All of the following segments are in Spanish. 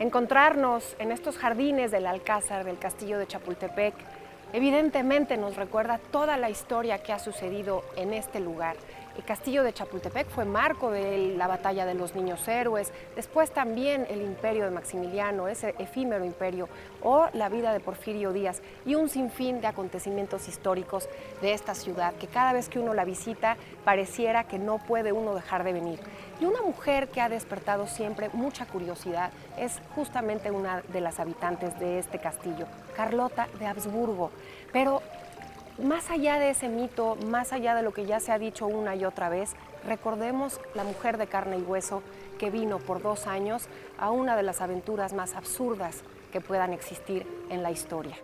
Encontrarnos en estos jardines del Alcázar, del Castillo de Chapultepec, evidentemente nos recuerda toda la historia que ha sucedido en este lugar el castillo de Chapultepec fue marco de la batalla de los niños héroes, después también el imperio de Maximiliano, ese efímero imperio, o la vida de Porfirio Díaz y un sinfín de acontecimientos históricos de esta ciudad que cada vez que uno la visita pareciera que no puede uno dejar de venir. Y una mujer que ha despertado siempre mucha curiosidad es justamente una de las habitantes de este castillo, Carlota de Habsburgo. Pero más allá de ese mito, más allá de lo que ya se ha dicho una y otra vez, recordemos la mujer de carne y hueso que vino por dos años a una de las aventuras más absurdas que puedan existir en la historia.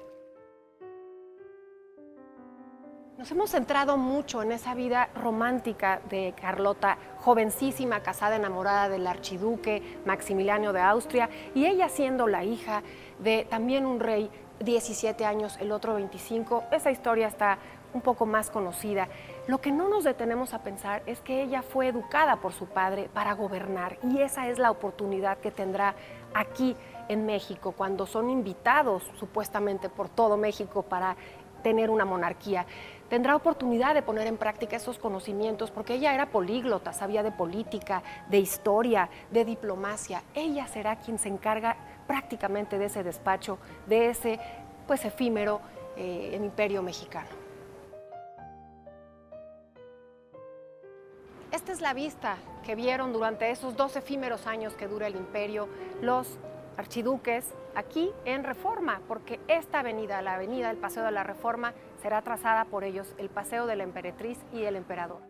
Nos hemos centrado mucho en esa vida romántica de Carlota, jovencísima, casada, enamorada del archiduque Maximiliano de Austria, y ella siendo la hija de también un rey 17 años, el otro 25. Esa historia está un poco más conocida. Lo que no nos detenemos a pensar es que ella fue educada por su padre para gobernar y esa es la oportunidad que tendrá aquí en México cuando son invitados supuestamente por todo México para tener una monarquía. Tendrá oportunidad de poner en práctica esos conocimientos porque ella era políglota, sabía de política, de historia, de diplomacia. Ella será quien se encarga prácticamente de ese despacho, de ese pues efímero eh, imperio mexicano. Esta es la vista que vieron durante esos dos efímeros años que dura el imperio los archiduques aquí en Reforma, porque esta avenida, la avenida del Paseo de la Reforma, será trazada por ellos el Paseo de la Emperatriz y el Emperador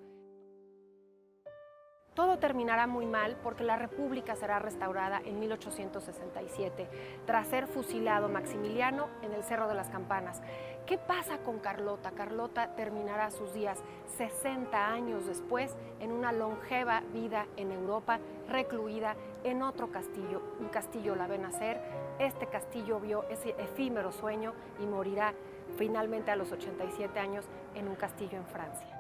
todo terminará muy mal porque la República será restaurada en 1867, tras ser fusilado Maximiliano en el Cerro de las Campanas. ¿Qué pasa con Carlota? Carlota terminará sus días 60 años después en una longeva vida en Europa, recluida en otro castillo. Un castillo la ve nacer, este castillo vio ese efímero sueño y morirá finalmente a los 87 años en un castillo en Francia.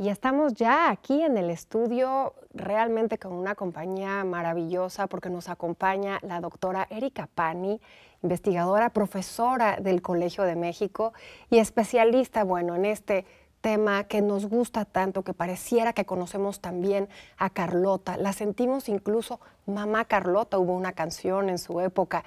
Y estamos ya aquí en el estudio realmente con una compañía maravillosa porque nos acompaña la doctora Erika Pani, investigadora, profesora del Colegio de México y especialista, bueno, en este tema que nos gusta tanto, que pareciera que conocemos también a Carlota. La sentimos incluso Mamá Carlota, hubo una canción en su época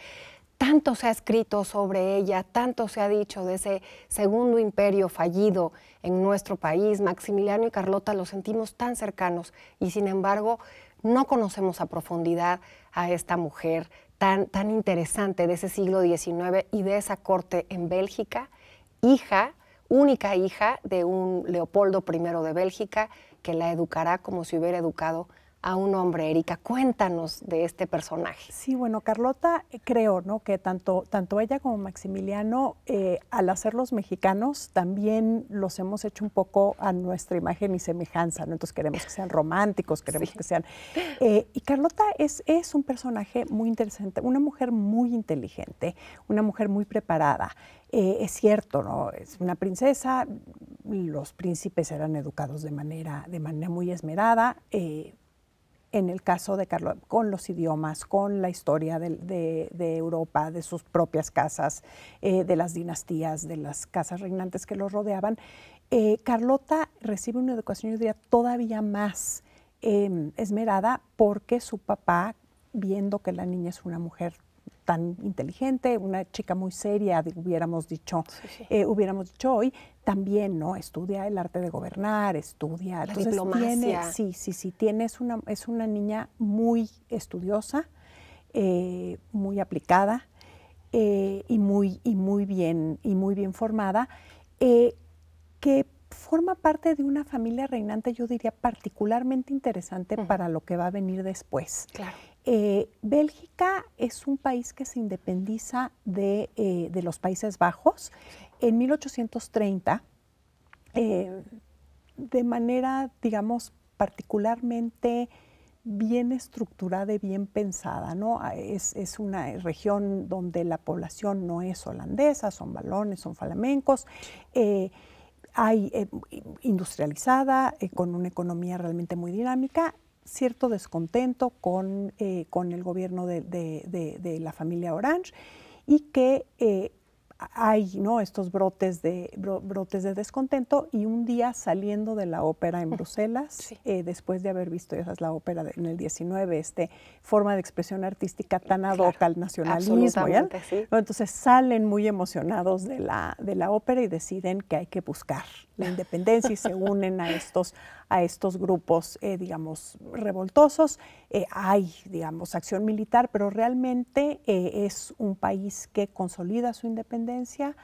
tanto se ha escrito sobre ella, tanto se ha dicho de ese segundo imperio fallido en nuestro país. Maximiliano y Carlota los sentimos tan cercanos y sin embargo no conocemos a profundidad a esta mujer tan, interesante de ese siglo XIX y de esa corte en Bélgica, hija, única hija de un Leopoldo I de Bélgica que la educará como si hubiera educado a un hombre, Erika. Cuéntanos de este personaje. Sí, bueno, Carlota, eh, creo ¿no? que tanto, tanto ella como Maximiliano, eh, al hacerlos mexicanos, también los hemos hecho un poco a nuestra imagen y semejanza. ¿no? Entonces queremos que sean románticos, queremos que sean... Eh, y Carlota es, es un personaje muy interesante, una mujer muy inteligente, una mujer muy preparada. es cierto, ¿no? Es una princesa, los príncipes eran educados de manera, de manera muy esmerada, en el caso de Carlos, con los idiomas, con la historia de, Europa, de sus propias casas, eh, de las dinastías, de las casas reinantes que lo rodeaban, eh, Carlota recibe una educación, todavía más em, esmerada porque su papá, viendo que la niña es una mujer tan inteligente, una chica muy seria, hubiéramos dicho, eh, hubiéramos dicho hoy, también, ¿no? Estudia el arte de gobernar, estudia. diplomacia. sí, sí, sí, una, es una niña muy estudiosa, eh, muy aplicada eh, y, muy, y, muy bien, y muy bien formada, que forma parte de una familia reinante, yo diría, particularmente interesante para lo que va a venir después. Claro. Eh, Bélgica es un país que se independiza de, eh, los Países Bajos en 1830, eh, de manera, digamos, particularmente bien estructurada y bien pensada, ah, Es, una región donde la población no es holandesa, son balones, son flamencos, hay industrializada, con una economía realmente muy dinámica cierto descontento con, eh, con el gobierno de, la familia Orange y que eh, hay ¿no? estos brotes de, brotes de descontento y un día saliendo de la ópera en Bruselas, eh, después de haber visto esa la ópera en el 19, este, forma de expresión artística tan ad hoc al nacionalismo. Entonces salen muy emocionados de la, de la ópera y deciden que hay que buscar la independencia y se unen a estos, a estos grupos, eh, digamos, revoltosos. Eh, hay, digamos, acción militar, pero realmente eh, es un país que consolida su independencia,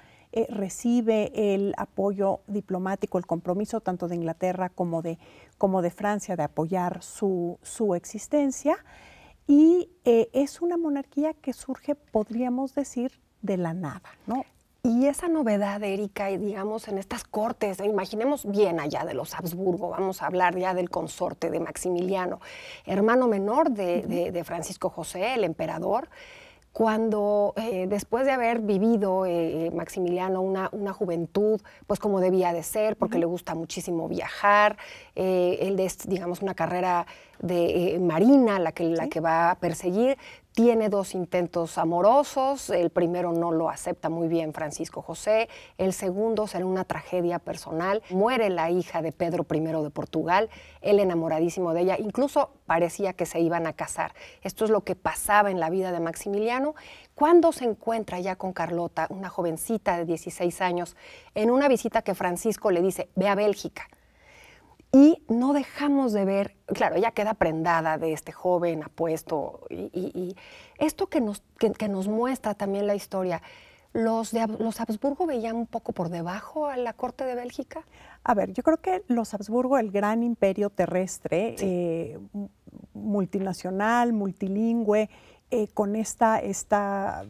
recibe el apoyo diplomático, el compromiso tanto de Inglaterra como de, como de Francia de apoyar su, su existencia. Y es una monarquía que surge, podríamos decir, de la nada, ¿no? Y esa novedad, Erika, digamos, en estas cortes, e imaginemos bien allá de los Habsburgo, vamos a hablar ya del consorte de Maximiliano, hermano menor de, Francisco José, el emperador, cuando eh, después de haber vivido eh, eh, Maximiliano una, juventud, pues como debía de ser, porque le gusta muchísimo viajar, él es, digamos, una carrera de marina la que, la que va a perseguir, tiene dos intentos amorosos, el primero no lo acepta muy bien Francisco José, el segundo será una tragedia personal, muere la hija de Pedro I de Portugal, él enamoradísimo de ella, incluso parecía que se iban a casar. Esto es lo que pasaba en la vida de Maximiliano. Cuando se encuentra ya con Carlota, una jovencita de 16 años, en una visita que Francisco le dice, ve a Bélgica, y no dejamos de ver, claro, ella queda prendada de este joven apuesto y, esto que nos, que, nos, muestra también la historia. ¿Los, ¿Los Habsburgo veían un poco por debajo a la corte de Bélgica? A ver, yo creo que los Habsburgo, el gran imperio terrestre, eh, multinacional, multilingüe, eh, con esta, esta,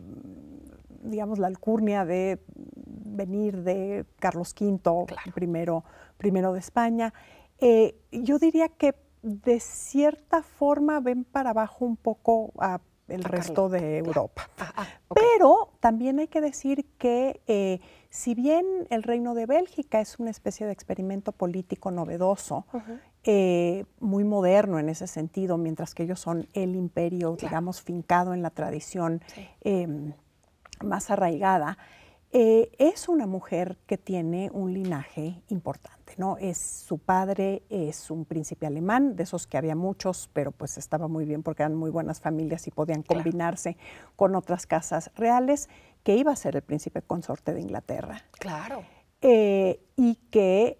digamos, la alcurnia de venir de Carlos V, el primero, primero de España, eh, yo diría que de cierta forma ven para abajo un poco a el resto de ah, Europa. Ah, ah, Pero también hay que decir que eh, si bien el Reino de Bélgica es una especie de experimento político novedoso, eh, muy moderno en ese sentido, mientras que ellos son el imperio, digamos, fincado en la tradición em, más arraigada, eh, es una mujer que tiene un linaje importante, ¿no? Es, su padre es un príncipe alemán, de esos que había muchos, pero pues estaba muy bien porque eran muy buenas familias y podían combinarse con otras casas reales, que iba a ser el príncipe consorte de Inglaterra. Claro. Eh, y que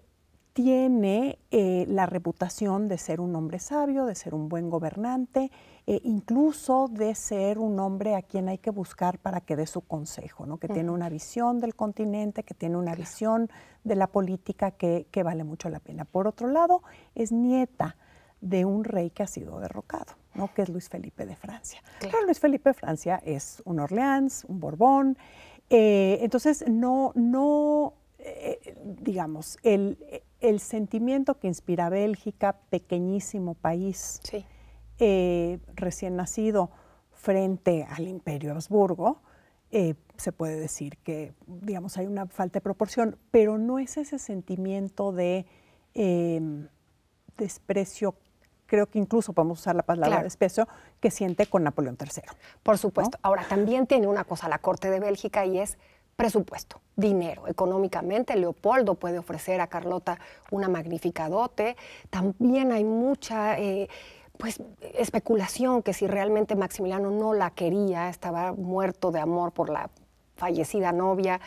tiene eh, la reputación de ser un hombre sabio, de ser un buen gobernante, eh, incluso de ser un hombre a quien hay que buscar para que dé su consejo, ¿no? que tiene una visión del continente, que tiene una visión de la política que, vale mucho la pena. Por otro lado, es nieta de un rey que ha sido derrocado, ¿no? que es Luis Felipe de Francia. Claro. Luis Felipe de Francia es un Orleans, un Borbón, eh, entonces no, no eh, digamos, el, sentimiento que inspira Bélgica, pequeñísimo país, sí. Eh, recién nacido frente al imperio Habsburgo, eh, se puede decir que, digamos, hay una falta de proporción, pero no es ese sentimiento de em, desprecio, creo que incluso podemos usar la palabra desprecio, que siente con Napoleón III. Por supuesto. Ahora, también tiene una cosa la Corte de Bélgica y es presupuesto, dinero. Económicamente, Leopoldo puede ofrecer a Carlota una magnífica dote. También hay mucha... Eh, pues especulación que si realmente Maximiliano no la quería, estaba muerto de amor por la fallecida novia.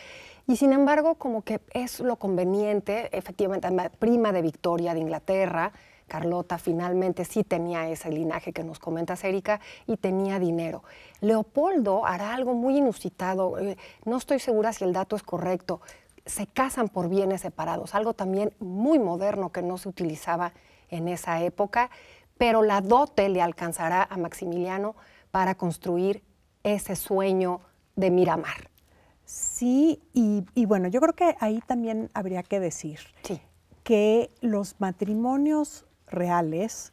Y sin embargo, como que es lo conveniente, efectivamente, prima de Victoria de Inglaterra, Carlota finalmente sí tenía ese linaje que nos comentas, Erika, y tenía dinero. Leopoldo hará algo muy inusitado, eh, no estoy segura si el dato es correcto, se casan por bienes separados, algo también muy moderno que no se utilizaba en esa época, pero la dote le alcanzará a Maximiliano para construir ese sueño de Miramar. Sí, y, bueno, yo creo que ahí también habría que decir que los matrimonios reales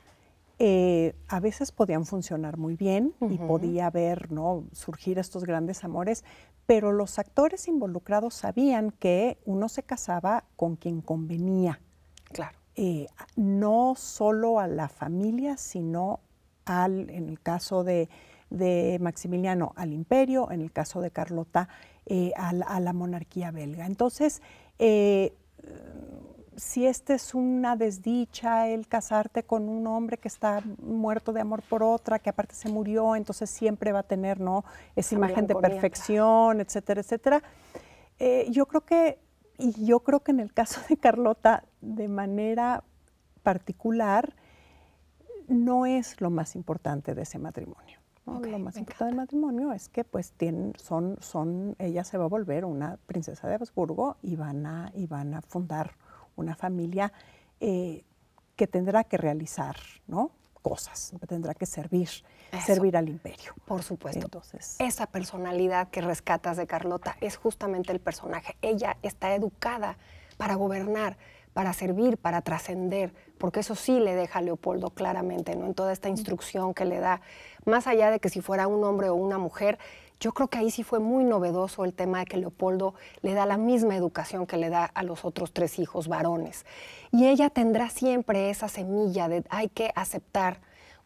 eh, a veces podían funcionar muy bien y podía haber, ¿no? Surgir estos grandes amores, pero los actores involucrados sabían que uno se casaba con quien convenía. Claro. Eh, no solo a la familia, sino al, en el caso de, Maximiliano, al imperio, en el caso de Carlota, eh, a, la, monarquía belga. Entonces, eh, si esta es una desdicha, el casarte con un hombre que está muerto de amor por otra, que aparte se murió, entonces siempre va a tener ¿no? esa imagen de perfección, etcétera, etcétera. yo creo que y yo creo que en el caso de Carlota, de manera particular, no es lo más importante de ese matrimonio. lo más importante del matrimonio es que pues, son, ella se va a volver una princesa de Habsburgo y van a, y van a fundar una familia eh, que tendrá que realizar ¿no? cosas, tendrá que servir servir al imperio. Por supuesto. Entonces, esa personalidad que rescatas de Carlota es justamente el personaje. Ella está educada para gobernar, para servir, para trascender, porque eso sí le deja a Leopoldo claramente, ¿no? En toda esta mm. instrucción que le da, más allá de que si fuera un hombre o una mujer, yo creo que ahí sí fue muy novedoso el tema de que Leopoldo le da la misma educación que le da a los otros tres hijos varones. Y ella tendrá siempre esa semilla de hay que aceptar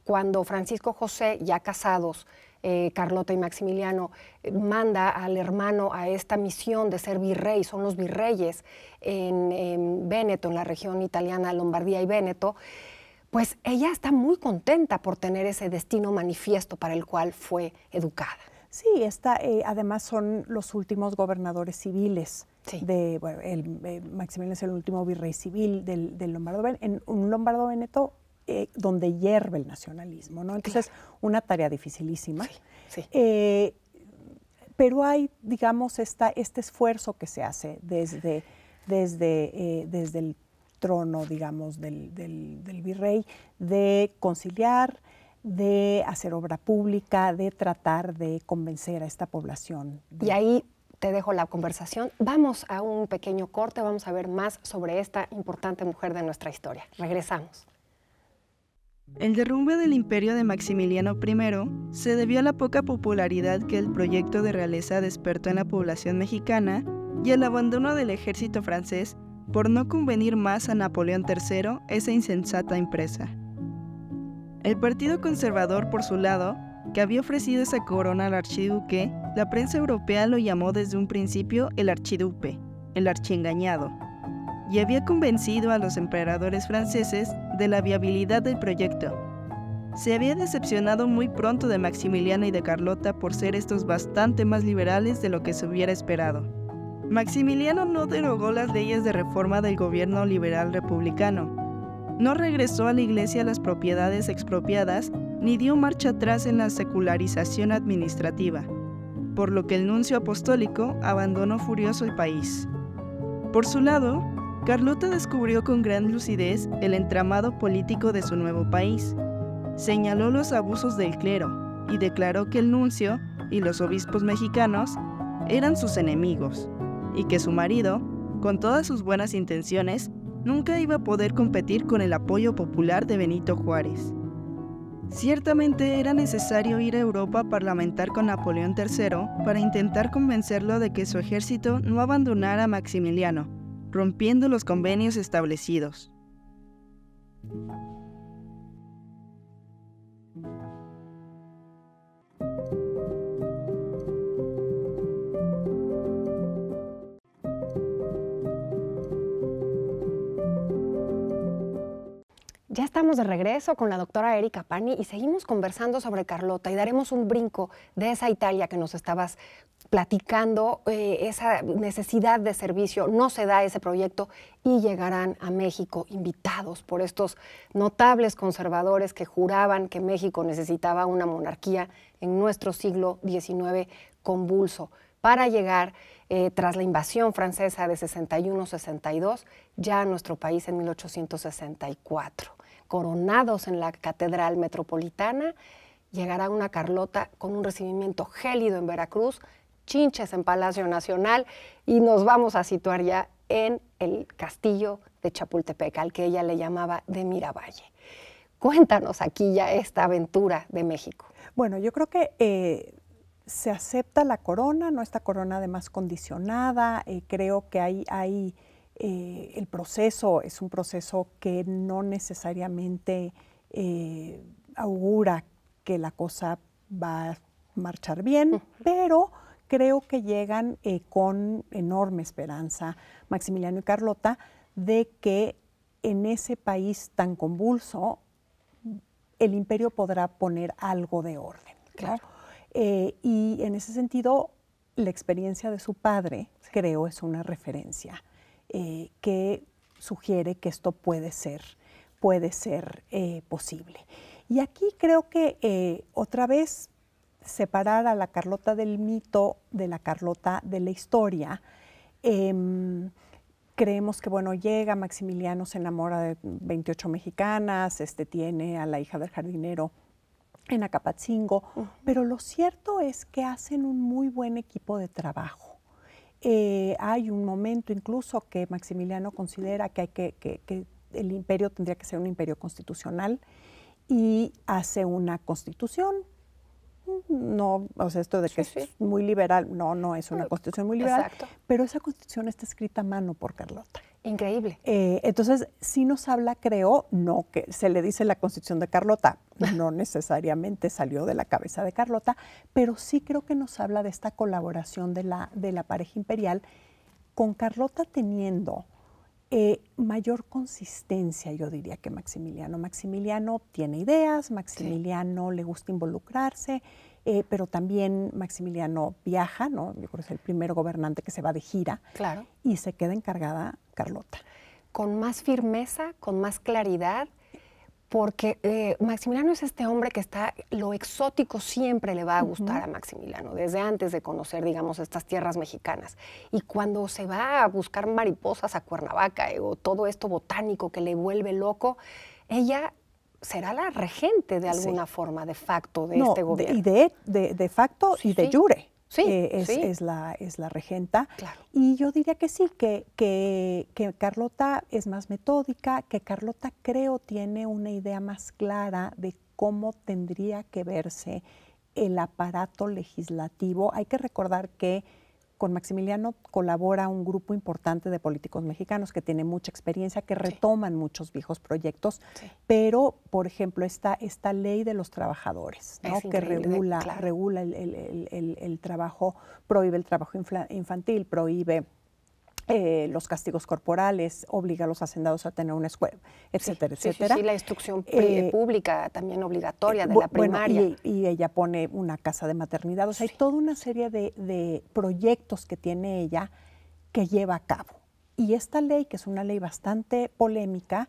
cuando Francisco José, ya casados, eh, Carlota y Maximiliano, eh, manda al hermano a esta misión de ser virrey, son los virreyes en, Véneto, en la región italiana Lombardía y Véneto, pues ella está muy contenta por tener ese destino manifiesto para el cual fue educada. Sí, está. Eh, además son los últimos gobernadores civiles. De, Maximiliano es el último virrey civil del, del Lombardo, en un Lombardo Veneto eh, donde hierve el nacionalismo, ¿no? Entonces, una tarea dificilísima. Sí, eh, pero hay, digamos, esta, este esfuerzo que se hace desde, desde, eh, desde el trono, digamos, del, virrey, de conciliar, de hacer obra pública, de tratar de convencer a esta población. Y ahí te dejo la conversación. Vamos a un pequeño corte, vamos a ver más sobre esta importante mujer de nuestra historia. Regresamos. El derrumbe del imperio de Maximiliano I se debió a la poca popularidad que el proyecto de realeza despertó en la población mexicana y al abandono del ejército francés por no convenir más a Napoleón III esa insensata empresa. El Partido Conservador, por su lado, que había ofrecido esa corona al archiduque, la prensa europea lo llamó desde un principio el archiduque, el archiengañado y había convencido a los emperadores franceses de la viabilidad del proyecto. Se había decepcionado muy pronto de Maximiliano y de Carlota por ser estos bastante más liberales de lo que se hubiera esperado. Maximiliano no derogó las leyes de reforma del gobierno liberal republicano, no regresó a la iglesia las propiedades expropiadas ni dio marcha atrás en la secularización administrativa, por lo que el nuncio apostólico abandonó furioso el país. Por su lado, Carlota descubrió con gran lucidez el entramado político de su nuevo país, señaló los abusos del clero y declaró que el nuncio y los obispos mexicanos eran sus enemigos y que su marido, con todas sus buenas intenciones, nunca iba a poder competir con el apoyo popular de Benito Juárez. Ciertamente era necesario ir a Europa parlamentar con Napoleón III para intentar convencerlo de que su ejército no abandonara a Maximiliano, rompiendo los convenios establecidos. Ya estamos de regreso con la doctora Erika Pani y seguimos conversando sobre Carlota y daremos un brinco de esa Italia que nos estabas platicando eh, esa necesidad de servicio, no se da ese proyecto y llegarán a México invitados por estos notables conservadores que juraban que México necesitaba una monarquía en nuestro siglo XIX convulso para llegar eh, tras la invasión francesa de 61-62 ya a nuestro país en 1864. Coronados en la Catedral Metropolitana, llegará una Carlota con un recibimiento gélido en Veracruz Chinches en Palacio Nacional y nos vamos a situar ya en el castillo de Chapultepec, al que ella le llamaba de Miravalle. Cuéntanos aquí ya esta aventura de México. Bueno, yo creo que eh, se acepta la corona, no esta corona además condicionada, eh, creo que ahí hay eh, el proceso es un proceso que no necesariamente augura que la cosa va a marchar bien, pero creo que llegan eh, con enorme esperanza, Maximiliano y Carlota, de que en ese país tan convulso el imperio podrá poner algo de orden. Claro. Eh, y en ese sentido, la experiencia de su padre, creo, es una referencia eh, que sugiere que esto puede ser, puede ser posible. Y aquí creo que otra vez separar a la Carlota del mito de la Carlota de la historia. Em, creemos que, bueno, llega, Maximiliano se enamora de 28 mexicanas, este, tiene a la hija del jardinero en Acapatzingo, pero lo cierto es que hacen un muy buen equipo de trabajo. Eh, hay un momento incluso que Maximiliano considera que, hay que el imperio tendría que ser un imperio constitucional y hace una constitución Mm, no, o sea, esto de que es muy liberal, no, no es una mm, constitución muy liberal, pero esa constitución está escrita a mano por Carlota. Increíble. Eh, entonces, sí nos habla, creo, no que se le dice la constitución de Carlota, no necesariamente salió de la cabeza de Carlota, pero sí creo que nos habla de esta colaboración de la, de la pareja imperial, con Carlota teniendo eh, mayor consistencia, yo diría que Maximiliano. Maximiliano tiene ideas, Maximiliano le gusta involucrarse, eh, pero también Maximiliano viaja, ¿no? Yo creo que es el primer gobernante que se va de gira. Claro. Y se queda encargada Carlota. Con más firmeza, con más claridad, porque eh, Maximiliano es este hombre que está, lo exótico siempre le va a gustar a Maximiliano, desde antes de conocer, digamos, estas tierras mexicanas. Y cuando se va a buscar mariposas a Cuernavaca eh, o todo esto botánico que le vuelve loco, ella será la regente de alguna forma, de facto, de este gobierno. De, y de, de facto y de jure. Eh, es, es, la, es la regenta. Y yo diría que sí, que, que, Carlota es más metódica, que Carlota creo tiene una idea más clara de cómo tendría que verse el aparato legislativo. Hay que recordar que con Maximiliano colabora un grupo importante de políticos mexicanos que tiene mucha experiencia, que retoman muchos viejos proyectos, pero, por ejemplo, está esta ley de los trabajadores, ¿no? que regula, regula el, el, el, el, trabajo, prohíbe el trabajo infantil, prohíbe eh, los castigos corporales, obliga a los hacendados a tener una escuela, etcétera, etcétera. Sí, la instrucción eh, pública también obligatoria eh, de la primaria. E, y, ella pone una casa de maternidad. O sea, hay toda una serie de, proyectos que tiene ella que lleva a cabo. Y esta ley, que es una ley bastante polémica,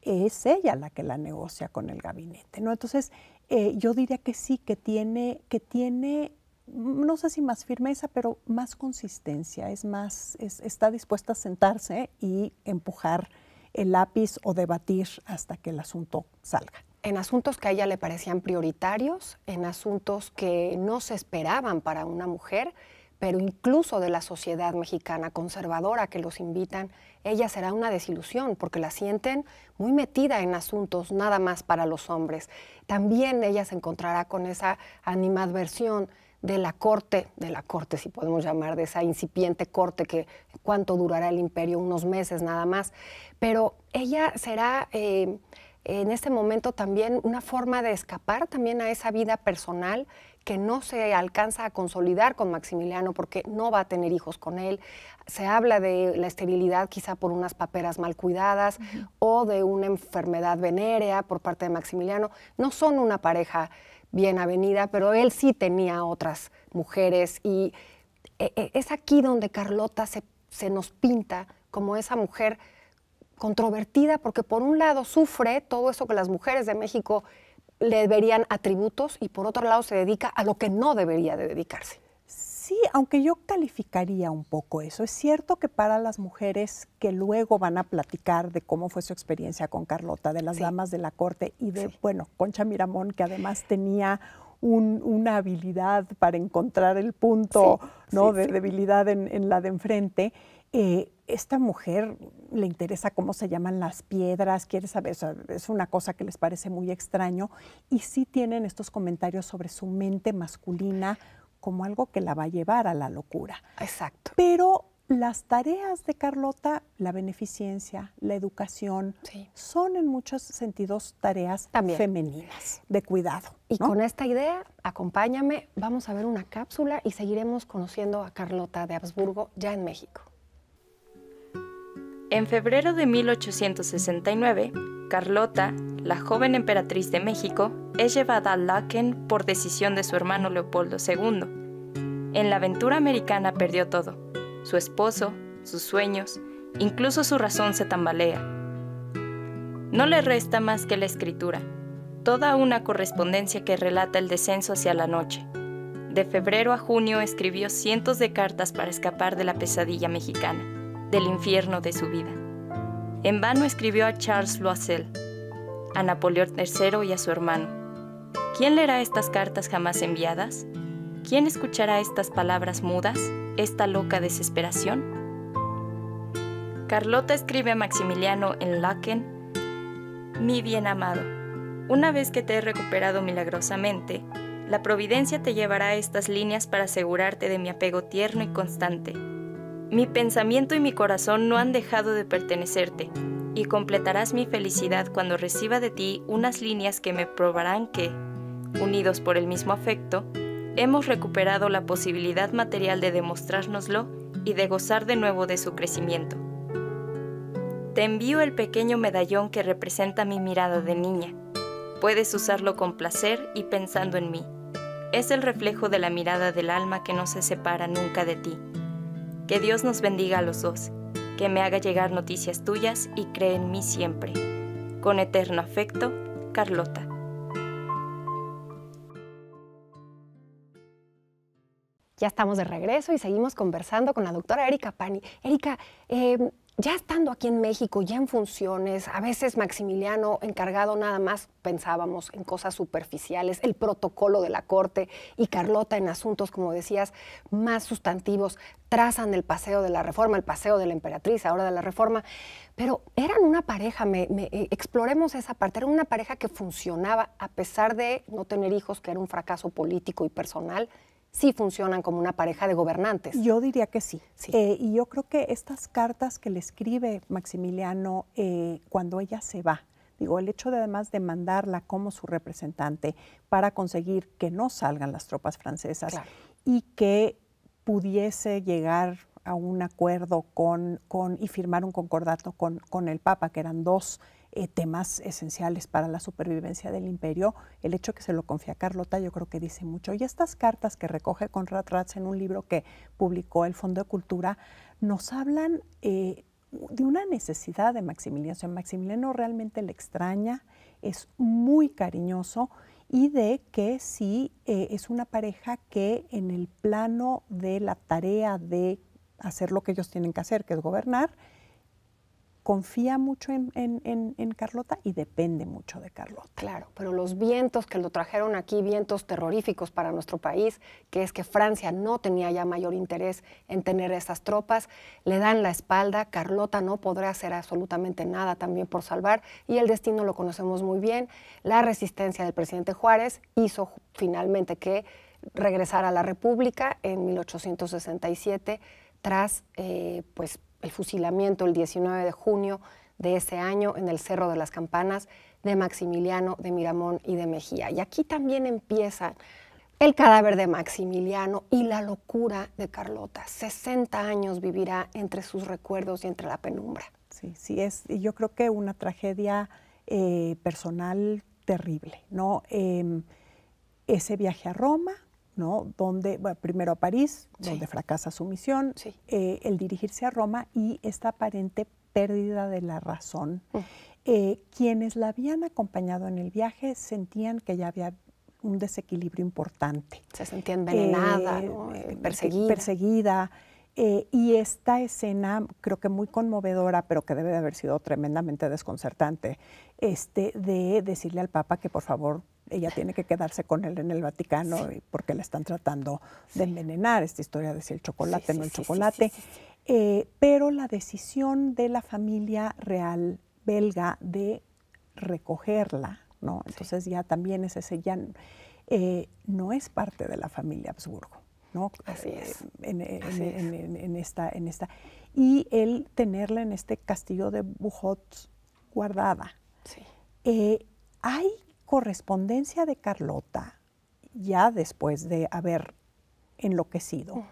es ella la que la negocia con el gabinete, ¿no? Entonces, yo diría que sí, que tiene, que tiene no sé si más firmeza, pero más consistencia, es más, está dispuesta a sentarse y empujar el lápiz o debatir hasta que el asunto salga. En asuntos que a ella le parecían prioritarios, en asuntos que no se esperaban para una mujer, pero incluso de la sociedad mexicana conservadora que los invitan, ella será una desilusión porque la sienten muy metida en asuntos nada más para los hombres. También ella se encontrará con esa animadversión de la corte, de la corte si podemos llamar, de esa incipiente corte que cuánto durará el imperio, unos meses nada más, pero ella será eh, en este momento también una forma de escapar también a esa vida personal que no se alcanza a consolidar con Maximiliano porque no va a tener hijos con él. Se habla de la esterilidad quizá por unas paperas mal cuidadas o de una enfermedad venérea por parte de Maximiliano. No son una pareja Bienvenida, pero él sí tenía otras mujeres y e, e, es aquí donde Carlota se, se nos pinta como esa mujer controvertida, porque por un lado sufre todo eso que las mujeres de México le deberían atributos y por otro lado se dedica a lo que no debería de dedicarse. Sí, aunque yo calificaría un poco eso. Es cierto que para las mujeres que luego van a platicar de cómo fue su experiencia con Carlota, de las damas de la corte y de, bueno, Concha Miramón, que además tenía una habilidad para encontrar el punto ¿no? de debilidad en, la de enfrente. Eh, esta mujer le interesa cómo se llaman las piedras, quiere saber, es una cosa que les parece muy extraño, y sí tienen estos comentarios sobre su mente masculina, como algo que la va a llevar a la locura. Exacto. Pero las tareas de Carlota, la beneficencia, la educación, son en muchos sentidos tareas femeninas de cuidado. Y con esta idea, acompáñame, vamos a ver una cápsula y seguiremos conociendo a Carlota de Habsburgo ya en México. En febrero de 1869, Carlota, la joven emperatriz de México, es llevada a Laken por decisión de su hermano Leopoldo II. En la aventura americana perdió todo, su esposo, sus sueños, incluso su razón se tambalea. No le resta más que la escritura, toda una correspondencia que relata el descenso hacia la noche. De febrero a junio escribió cientos de cartas para escapar de la pesadilla mexicana, del infierno de su vida. En vano escribió a Charles Loisel, a Napoleón III y a su hermano. ¿Quién leerá estas cartas jamás enviadas? ¿Quién escuchará estas palabras mudas, esta loca desesperación? Carlota escribe a Maximiliano en Laken, Mi bien amado, una vez que te he recuperado milagrosamente, la providencia te llevará a estas líneas para asegurarte de mi apego tierno y constante. Mi pensamiento y mi corazón no han dejado de pertenecerte, y completarás mi felicidad cuando reciba de ti unas líneas que me probarán que, unidos por el mismo afecto, hemos recuperado la posibilidad material de demostrárnoslo y de gozar de nuevo de su crecimiento. Te envío el pequeño medallón que representa mi mirada de niña. Puedes usarlo con placer y pensando en mí. Es el reflejo de la mirada del alma que no se separa nunca de ti. Que Dios nos bendiga a los dos, que me haga llegar noticias tuyas y cree en mí siempre. Con eterno afecto, Carlota. Ya estamos de regreso y seguimos conversando con la doctora Erika Pani. Erika, eh, ya estando aquí en México, ya en funciones, a veces Maximiliano encargado nada más pensábamos en cosas superficiales, el protocolo de la corte y Carlota en asuntos, como decías, más sustantivos, trazan el paseo de la reforma, el paseo de la emperatriz, ahora de la reforma, pero eran una pareja, eh, exploremos esa parte, era una pareja que funcionaba a pesar de no tener hijos, que era un fracaso político y personal, sí funcionan como una pareja de gobernantes. Yo diría que sí. Eh, y yo creo que estas cartas que le escribe Maximiliano eh, cuando ella se va, digo, el hecho de además de mandarla como su representante para conseguir que no salgan las tropas francesas y que pudiese llegar a un acuerdo con, con y firmar un concordato con, con el Papa, que eran dos eh, temas esenciales para la supervivencia del imperio. El hecho que se lo confía a Carlota yo creo que dice mucho. Y estas cartas que recoge Conrad Ratz en un libro que publicó el Fondo de Cultura nos hablan eh, de una necesidad de Maximiliano. O sea, Maximiliano realmente le extraña, es muy cariñoso y de que sí eh, es una pareja que en el plano de la tarea de hacer lo que ellos tienen que hacer, que es gobernar, confía mucho en, Carlota y depende mucho de Carlota. Claro, pero los vientos que lo trajeron aquí, vientos terroríficos para nuestro país, que es que Francia no tenía ya mayor interés en tener esas tropas, le dan la espalda, Carlota no podrá hacer absolutamente nada también por salvar y el destino lo conocemos muy bien, la resistencia del presidente Juárez hizo finalmente que regresara a la República en 1867 tras eh, pues el fusilamiento el 19 de junio de ese año en el Cerro de las Campanas de Maximiliano, de Miramón y de Mejía. Y aquí también empieza el cadáver de Maximiliano y la locura de Carlota. 60 años vivirá entre sus recuerdos y entre la penumbra. Sí, sí, es, yo creo que una tragedia eh, personal terrible, ¿no? Em, ese viaje a Roma, donde, primero a París, donde fracasa su misión, eh, el dirigirse a Roma y esta aparente pérdida de la razón. Mm. Eh, quienes la habían acompañado en el viaje sentían que ya había un desequilibrio importante. Se sentía envenenada, eh, perseguida. y esta escena, creo que muy conmovedora, pero que debe de haber sido tremendamente desconcertante, este, de decirle al Papa que por favor ella tiene que quedarse con él en el Vaticano porque la están tratando de envenenar, esta historia de si el chocolate no el chocolate. Eh, pero la decisión de la familia real belga de recogerla, ¿no? Entonces ya también es ese, ya eh, no es parte de la familia Habsburgo, ¿no? Así es. Eh, en, esta, en esta. Y el tenerla en este castillo de Bujot guardada. Sí. hay correspondencia de Carlota, ya después de haber enloquecido,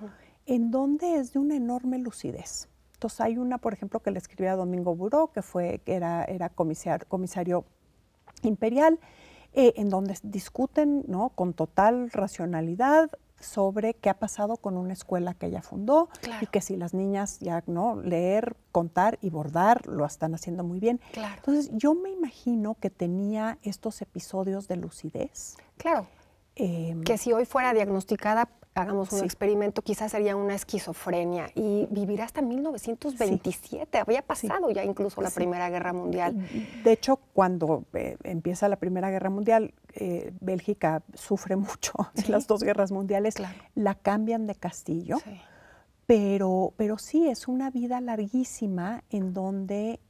en donde es de una enorme lucidez. Entonces hay una, por ejemplo, que le escribía a Domingo Buró, que fue, era, era comisario imperial, eh, en donde discuten ¿no? con total racionalidad sobre qué ha pasado con una escuela que ella fundó y que si las niñas ya no leer, contar y bordar lo están haciendo muy bien. Entonces yo me imagino que tenía estos episodios de lucidez. Claro. Em, que si hoy fuera diagnosticada hagamos un experimento, quizás sería una esquizofrenia y vivir hasta 1927. Había pasado ya incluso la Primera Guerra Mundial. De hecho, cuando eh, empieza la Primera Guerra Mundial, eh, Bélgica sufre mucho de las dos guerras mundiales. La cambian de castillo, pero, pero sí es una vida larguísima en donde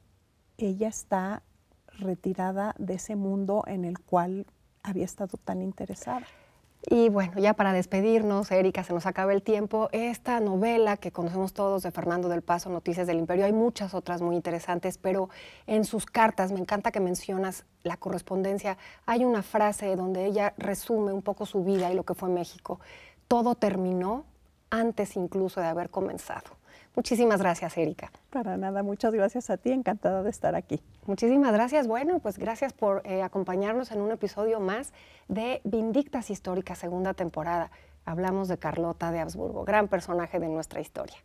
ella está retirada de ese mundo en el cual había estado tan interesada. Y bueno, ya para despedirnos, Erika, se nos acaba el tiempo. Esta novela que conocemos todos de Fernando del Paso, Noticias del Imperio, hay muchas otras muy interesantes, pero en sus cartas, me encanta que mencionas la correspondencia, hay una frase donde ella resume un poco su vida y lo que fue México. Todo terminó antes incluso de haber comenzado. Muchísimas gracias, Erika. Para nada, muchas gracias a ti, encantada de estar aquí. Muchísimas gracias. Bueno, pues gracias por eh, acompañarnos en un episodio más de Vindictas Históricas, segunda temporada. Hablamos de Carlota de Habsburgo, gran personaje de nuestra historia.